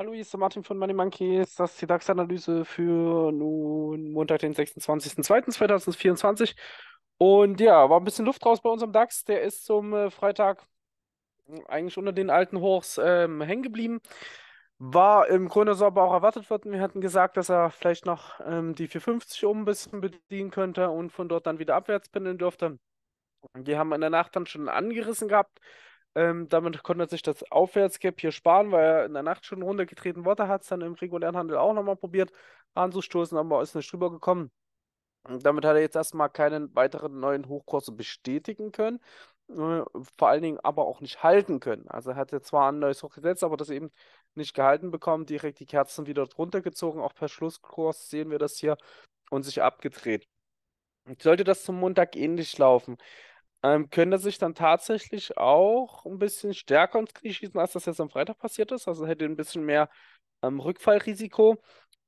Hallo, hier ist der Martin von Money Monkeys. Das ist die DAX-Analyse für nun Montag, den 26.02.2024. Und ja, war ein bisschen Luft raus bei unserem DAX. Der ist zum äh, Freitag eigentlich unter den alten Hochs ähm, hängen geblieben. War im Grunde so aber auch erwartet worden. Wir hatten gesagt, dass er vielleicht noch ähm, die 450 um ein bisschen bedienen könnte und von dort dann wieder abwärts pendeln dürfte. Die haben in der Nacht dann schon angerissen gehabt ähm, damit konnte er sich das Aufwärtsgap hier sparen, weil er in der Nacht schon runtergetreten wurde, hat es dann im regulären Handel auch nochmal probiert anzustoßen, aber ist nicht drüber gekommen. Und damit hat er jetzt erstmal keinen weiteren neuen Hochkurs bestätigen können, äh, vor allen Dingen aber auch nicht halten können. Also er hat er zwar ein neues Hoch gesetzt, aber das eben nicht gehalten bekommen, direkt die Kerzen wieder drunter gezogen, auch per Schlusskurs sehen wir das hier und sich abgedreht. Sollte das zum Montag ähnlich laufen, ähm, könnte sich dann tatsächlich auch ein bisschen stärker ins Knie schießen, als das jetzt am Freitag passiert ist. Also hätte ein bisschen mehr ähm, Rückfallrisiko.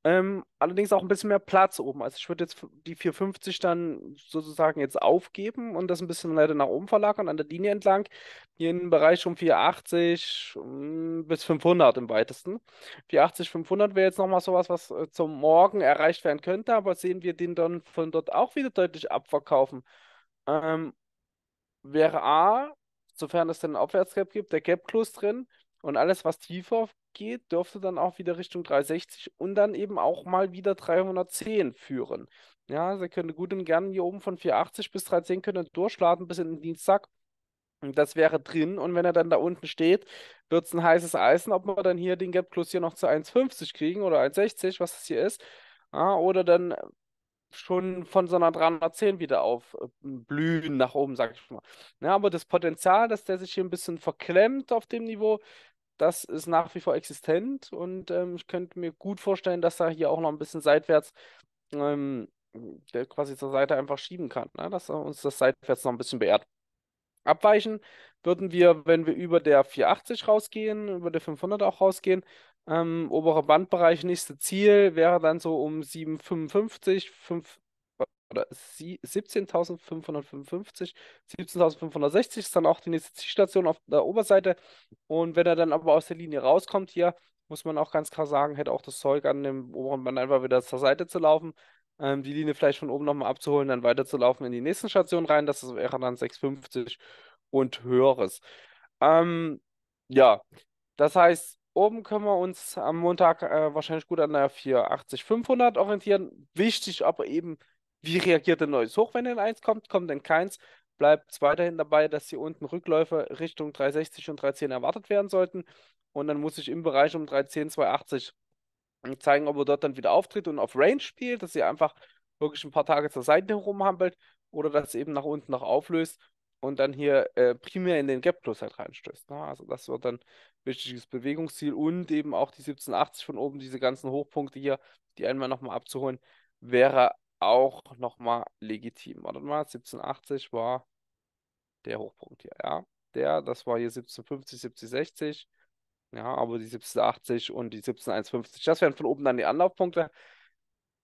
Ähm, allerdings auch ein bisschen mehr Platz oben. Also ich würde jetzt die 450 dann sozusagen jetzt aufgeben und das ein bisschen leider nach oben verlagern, an der Linie entlang. Hier im Bereich um 480 hm, bis 500 im weitesten. 480, 500 wäre jetzt nochmal sowas, was äh, zum Morgen erreicht werden könnte, aber sehen wir den dann von dort auch wieder deutlich abverkaufen. Ähm, wäre A, sofern es denn einen Aufwärtsgap gibt, der Gap Plus drin und alles, was tiefer geht, dürfte dann auch wieder Richtung 360 und dann eben auch mal wieder 310 führen. Ja, sie können gut und gerne hier oben von 480 bis 310 können durchschlagen bis in den Dienstag. Das wäre drin und wenn er dann da unten steht, wird es ein heißes Eisen, ob wir dann hier den Gap Plus hier noch zu 1,50 kriegen oder 1,60, was das hier ist. Ja, oder dann schon von so einer 310 wieder aufblühen ähm, nach oben, sag ich mal. Ja, aber das Potenzial, dass der sich hier ein bisschen verklemmt auf dem Niveau, das ist nach wie vor existent und ähm, ich könnte mir gut vorstellen, dass er hier auch noch ein bisschen seitwärts ähm, quasi zur Seite einfach schieben kann, ne? dass er uns das seitwärts noch ein bisschen beehrt. Abweichen würden wir, wenn wir über der 480 rausgehen, über der 500 auch rausgehen, ähm, oberer Bandbereich, nächste Ziel wäre dann so um 755, oder 17.555, 17.560 ist dann auch die nächste Zielstation auf der Oberseite. Und wenn er dann aber aus der Linie rauskommt hier, muss man auch ganz klar sagen, hätte auch das Zeug an dem oberen Band einfach wieder zur Seite zu laufen, ähm, die Linie vielleicht von oben nochmal abzuholen, dann weiterzulaufen in die nächsten Station rein. Das wäre dann 650 und höheres. Ähm, ja, das heißt, Oben können wir uns am Montag äh, wahrscheinlich gut an der 480, 500 orientieren. Wichtig aber eben, wie reagiert ein neues Hoch, wenn denn eins kommt? Kommt denn keins? Bleibt es weiterhin dabei, dass hier unten Rückläufe Richtung 360 und 310 erwartet werden sollten. Und dann muss ich im Bereich um 310, 280 zeigen, ob er dort dann wieder auftritt und auf Range spielt, dass ihr einfach wirklich ein paar Tage zur Seite herumhampelt oder das eben nach unten noch auflöst und dann hier äh, primär in den Gap Plus halt reinstößt. Ne? Also das wird dann wichtiges Bewegungsziel und eben auch die 1780 von oben, diese ganzen Hochpunkte hier, die einmal nochmal abzuholen, wäre auch nochmal legitim. Warte mal, 1780 war der Hochpunkt hier, ja. Der, das war hier 1750, 1760. Ja, aber die 1780 und die 1750, das wären von oben dann die Anlaufpunkte.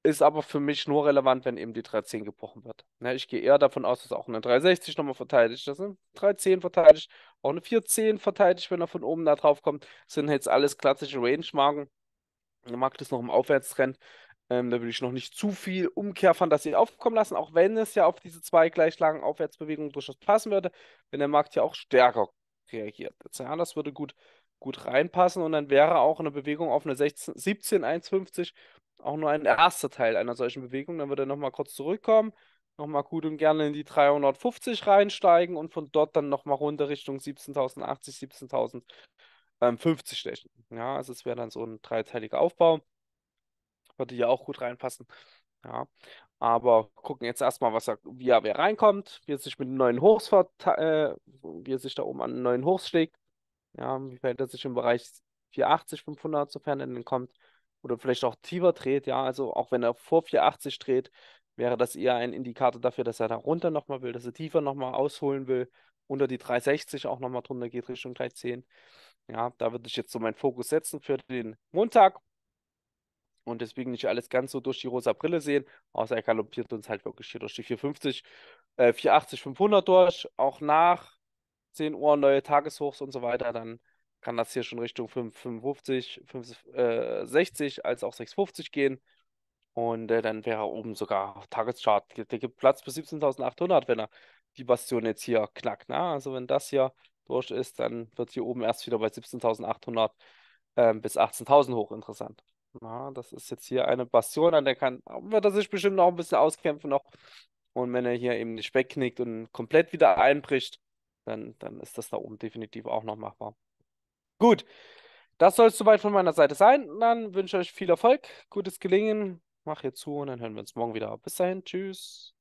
Ist aber für mich nur relevant, wenn eben die 310 gebrochen wird. Ja, ne, ich gehe eher davon aus, dass auch eine 360 nochmal verteidigt, Das sind 310 verteidigt, auch eine 410 verteidigt, wenn er von oben da drauf kommt. Das sind jetzt alles klassische Range-Marken. Der Markt ist noch im Aufwärtstrend. Ähm, da würde ich noch nicht zu viel Umkehrfantasie aufkommen lassen, auch wenn es ja auf diese zwei gleich langen Aufwärtsbewegungen durchaus passen würde, wenn der Markt ja auch stärker reagiert. Ja, das würde gut, gut reinpassen und dann wäre auch eine Bewegung auf eine 16, 17, 1,50 auch nur ein erster Teil einer solchen Bewegung. Dann wird er nochmal kurz zurückkommen, nochmal gut und gerne in die 350 reinsteigen und von dort dann nochmal runter Richtung 17.080, 17.050 ähm, stechen. Ja, also es wäre dann so ein dreiteiliger Aufbau. Würde hier auch gut reinpassen. Ja, aber gucken jetzt erstmal, was er, wie er wer reinkommt, wie er sich mit neuen Hochs äh, wie er sich da oben an einen neuen Hochs schlägt. Ja, wie weit er sich im Bereich 480, 500, sofern er denn kommt oder vielleicht auch tiefer dreht, ja, also auch wenn er vor 480 dreht, wäre das eher ein Indikator dafür, dass er da runter nochmal will, dass er tiefer nochmal ausholen will, unter die 360 auch nochmal drunter geht, Richtung 310. Ja, da würde ich jetzt so meinen Fokus setzen für den Montag und deswegen nicht alles ganz so durch die rosa Brille sehen, außer er galoppiert uns halt wirklich hier durch die 450, äh, 480, 500 durch, auch nach 10 Uhr neue Tageshochs und so weiter, dann kann das hier schon Richtung 5,55, 5, äh, 60 als auch 6,50 gehen. Und äh, dann wäre oben sogar Tageschart. Der, gibt Platz bis 17.800, wenn er die Bastion jetzt hier knackt. Ne? Also wenn das hier durch ist, dann wird hier oben erst wieder bei 17.800 äh, bis 18.000 hoch interessant. Na, das ist jetzt hier eine Bastion, an der kann, wird er sich bestimmt noch ein bisschen auskämpfen noch. Und wenn er hier eben nicht wegknickt und komplett wieder einbricht, dann, dann ist das da oben definitiv auch noch machbar. Gut, das soll es soweit von meiner Seite sein. Dann wünsche ich euch viel Erfolg, gutes Gelingen. Mach hier zu und dann hören wir uns morgen wieder. Bis dahin, tschüss.